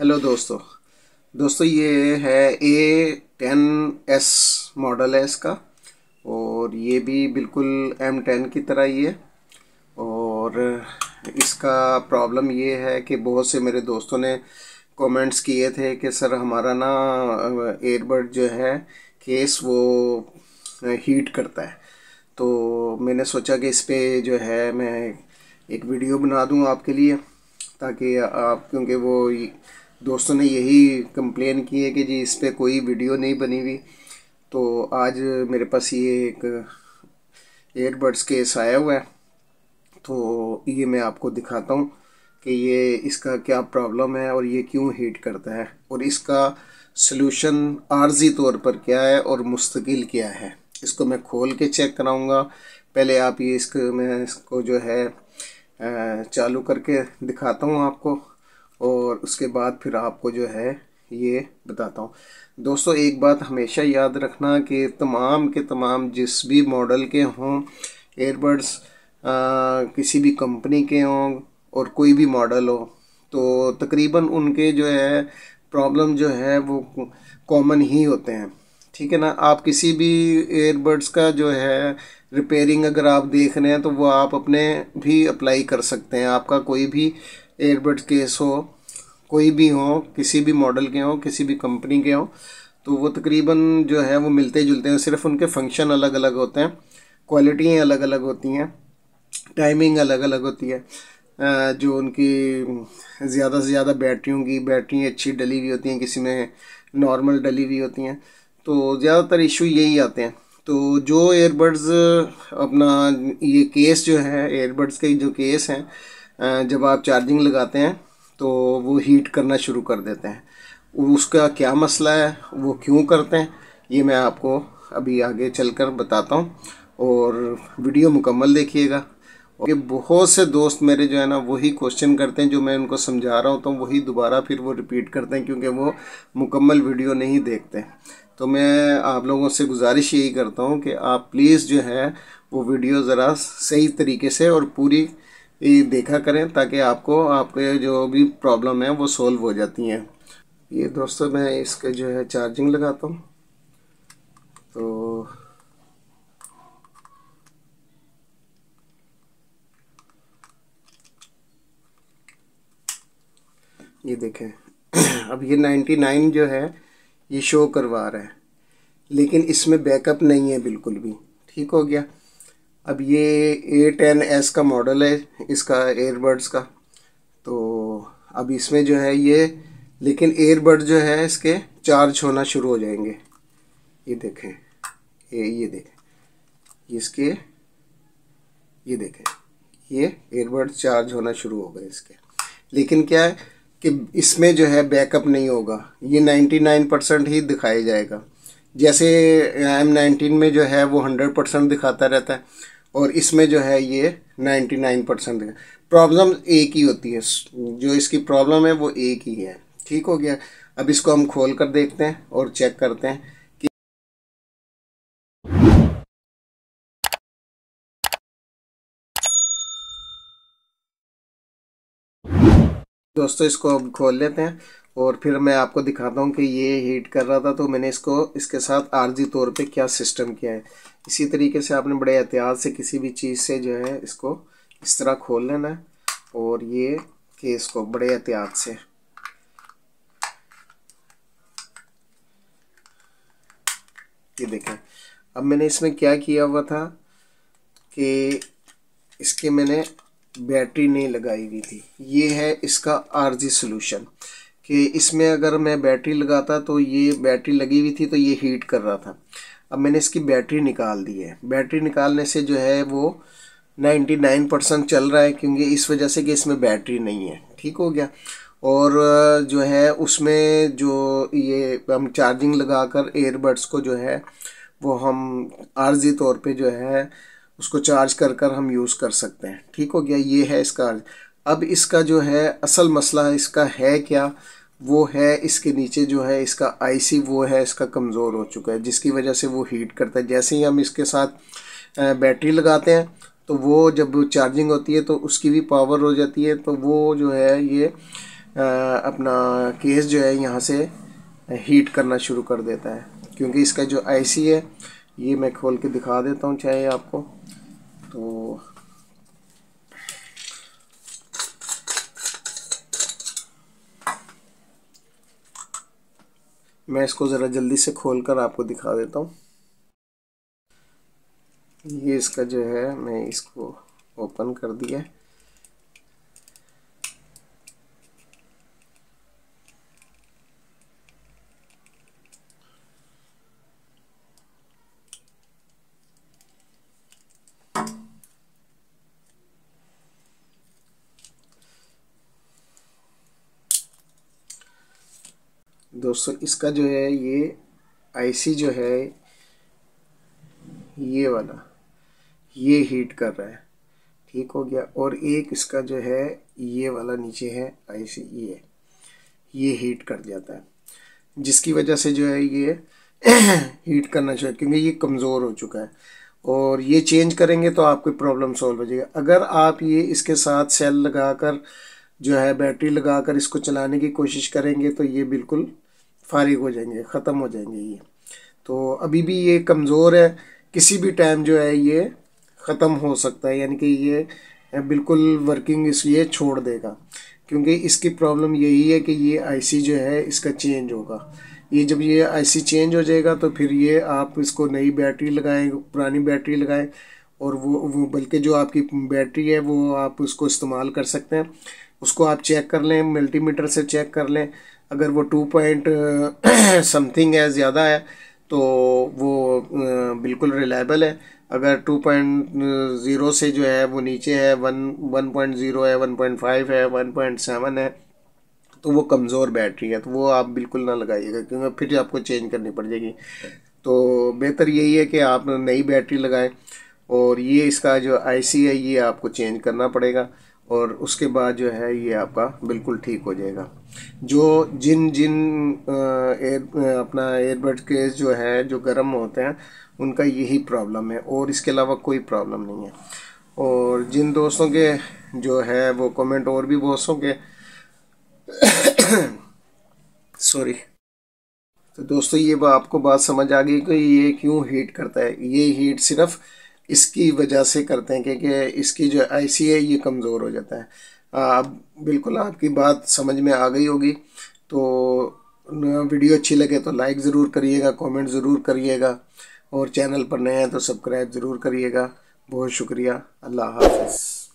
hello दोस्तों दोस्तों ये है ए टेन एस मॉडल है इसका और ये भी बिल्कुल एम टेन की तरह ही है और इसका प्रॉब्लम ये है कि बहुत से मेरे दोस्तों ने कमेंट्स किए थे कि सर हमारा ना एयरबड जो है केस वो हीट करता है तो मैंने सोचा कि इस पर जो है मैं एक वीडियो बना दूं आपके लिए ताकि आप क्योंकि वो दोस्तों ने यही कंप्लेन की है कि जी इस पर कोई वीडियो नहीं बनी हुई तो आज मेरे पास ये एक एयरबड्स केस आया हुआ है तो ये मैं आपको दिखाता हूँ कि ये इसका क्या प्रॉब्लम है और ये क्यों हीट करता है और इसका सोल्यूशन आर्जी तौर पर क्या है और मुस्तकिल क्या है इसको मैं खोल के चेक कराऊँगा पहले आप ये इसको मैं इसको जो है चालू करके दिखाता हूँ आपको और उसके बाद फिर आपको जो है ये बताता हूँ दोस्तों एक बात हमेशा याद रखना कि तमाम के तमाम जिस भी मॉडल के हों एयरबड्स किसी भी कंपनी के हों और कोई भी मॉडल हो तो तकरीबन उनके जो है प्रॉब्लम जो है वो कॉमन ही होते हैं ठीक है ना आप किसी भी एयरबड्स का जो है रिपेयरिंग अगर आप देख रहे हैं तो वो आप अपने भी अप्लाई कर सकते हैं आपका कोई भी एयरबड्स केस हो कोई भी हो किसी भी मॉडल के हों किसी भी कंपनी के हों तो वो तकरीबन जो है वो मिलते जुलते हैं सिर्फ उनके फंक्शन अलग अलग होते हैं क्वालिटियाँ अलग अलग होती हैं टाइमिंग अलग अलग होती है जो उनकी ज़्यादा से ज़्यादा बैटरियों की बैटरी अच्छी डली हुई होती हैं किसी में नॉर्मल डली हुई होती हैं तो ज़्यादातर इशू यही आते हैं तो जो एयरबड्स अपना ये केस जो है एयरबड्स के जो केस हैं जब आप चार्जिंग लगाते हैं तो वो हीट करना शुरू कर देते हैं उसका क्या मसला है वो क्यों करते हैं ये मैं आपको अभी आगे चल कर बताता हूँ और वीडियो मुकम्मल देखिएगा ये बहुत से दोस्त मेरे जो है ना वही क्वेश्चन करते हैं जो मैं उनको समझा रहा हूँ तो वही दोबारा फिर वो रिपीट करते हैं क्योंकि वो मुकम्मल वीडियो नहीं देखते तो मैं आप लोगों से गुजारिश यही करता हूँ कि आप प्लीज़ जो है वो वीडियो ज़रा सही तरीके से और पूरी ये देखा करें ताकि आपको आपके जो भी प्रॉब्लम है वो सॉल्व हो जाती हैं ये दोस्तों मैं इसके जो है चार्जिंग लगाता हूँ तो ये देखें अब ये 99 जो है ये शो करवा रहा है लेकिन इसमें बैकअप नहीं है बिल्कुल भी ठीक हो गया अब ये ए टेन एस का मॉडल है इसका एयरबड्स का तो अब इसमें जो है ये लेकिन एयरबड जो है इसके चार्ज होना शुरू हो जाएंगे ये देखें ये ये देखें इसके ये देखें ये एयरबड चार्ज होना शुरू हो गए इसके लेकिन क्या है कि इसमें जो है बैकअप नहीं होगा ये 99 परसेंट ही दिखाया जाएगा जैसे एम नाइनटीन में जो है वो हंड्रेड परसेंट दिखाता रहता है और इसमें जो है ये नाइन्टी नाइन परसेंट प्रॉब्लम एक ही होती है जो इसकी प्रॉब्लम है वो एक ही है ठीक हो गया अब इसको हम खोल कर देखते हैं और चेक करते हैं कि दोस्तों इसको अब खोल लेते हैं और फिर मैं आपको दिखाता हूँ कि ये हीट कर रहा था तो मैंने इसको इसके साथ आर्जी तौर पे क्या सिस्टम किया है इसी तरीके से आपने बड़े एहतियात से किसी भी चीज़ से जो है इसको इस तरह खोल लेना है और ये केस को बड़े एहतियात से ये देखें अब मैंने इसमें क्या किया हुआ था कि इसके मैंने बैटरी नहीं लगाई हुई थी ये है इसका आरजी सॉल्यूशन कि इसमें अगर मैं बैटरी लगाता तो ये बैटरी लगी हुई थी तो ये हीट कर रहा था अब मैंने इसकी बैटरी निकाल दी है बैटरी निकालने से जो है वो 99 परसेंट चल रहा है क्योंकि इस वजह से कि इसमें बैटरी नहीं है ठीक हो गया और जो है उसमें जो ये हम चार्जिंग लगा कर एयरबड्स को जो है वो हम आर्जी तौर पे जो है उसको चार्ज कर कर हम यूज़ कर सकते हैं ठीक हो गया ये है इसका अब इसका जो है असल मसला इसका है क्या वो है इसके नीचे जो है इसका आईसी वो है इसका कमज़ोर हो चुका है जिसकी वजह से वो हीट करता है जैसे ही हम इसके साथ बैटरी लगाते हैं तो वो जब चार्जिंग होती है तो उसकी भी पावर हो जाती है तो वो जो है ये अपना केस जो है यहाँ से हीट करना शुरू कर देता है क्योंकि इसका जो आईसी है ये मैं खोल के दिखा देता हूँ चाहे आपको तो मैं इसको ज़रा जल्दी से खोल कर आपको दिखा देता हूँ ये इसका जो है मैं इसको ओपन कर दिया दोस्तों इसका जो है ये आईसी जो है ये वाला ये हीट कर रहा है ठीक हो गया और एक इसका जो है ये वाला नीचे है आईसी ये ये हीट कर जाता है जिसकी वजह से जो है ये हीट करना चाहिए क्योंकि ये कमज़ोर हो चुका है और ये चेंज करेंगे तो आपकी प्रॉब्लम सॉल्व हो जाएगी अगर आप ये इसके साथ सेल लगाकर जो है बैटरी लगाकर इसको चलाने की कोशिश करेंगे तो ये बिल्कुल फारिग हो जाएंगे ख़त्म हो जाएंगे ये तो अभी भी ये कमज़ोर है किसी भी टाइम जो है ये ख़त्म हो सकता है यानी कि ये बिल्कुल वर्किंग इसलिए छोड़ देगा क्योंकि इसकी प्रॉब्लम यही है कि ये आईसी जो है इसका चेंज होगा ये जब ये आईसी चेंज हो जाएगा तो फिर ये आप इसको नई बैटरी लगाएं पुरानी बैटरी लगाएं और वो वो बल्कि जो आपकी बैटरी है वो आप उसको इस्तेमाल कर सकते हैं उसको आप चेक कर लें मल्टीमीटर से चेक कर लें अगर वो टू पॉइंट समथिंग है ज़्यादा है तो वो बिल्कुल रिलायबल है अगर टू पॉइंट ज़ीरो से जो है वो नीचे है वन वन पॉइंट ज़ीरो है वन पॉइंट फाइव है वन पॉइंट सेवन है तो वो कमज़ोर बैटरी है तो वो आप बिल्कुल ना लगाइएगा क्योंकि फिर आपको चेंज करनी पड़ जाएगी तो बेहतर यही है कि आप नई बैटरी लगाएं और ये इसका जो आईसी है ये आपको चेंज करना पड़ेगा और उसके बाद जो है ये आपका बिल्कुल ठीक हो जाएगा जो जिन जिन एयर अपना एयरबड केस जो है जो गर्म होते हैं उनका यही प्रॉब्लम है और इसके अलावा कोई प्रॉब्लम नहीं है और जिन दोस्तों के जो है वो कमेंट और भी दोस्तों के सॉरी तो दोस्तों ये आपको बात समझ आ गई कि ये क्यों हीट करता है ये हीट सिर्फ़ इसकी वजह से करते हैं क्योंकि इसकी जो आईसी है ये कमज़ोर हो जाता है अब बिल्कुल आपकी बात समझ में आ गई होगी तो वीडियो अच्छी लगे तो लाइक ज़रूर करिएगा कमेंट ज़रूर करिएगा और चैनल पर नए हैं तो सब्सक्राइब ज़रूर करिएगा बहुत शुक्रिया अल्लाह हाफिज़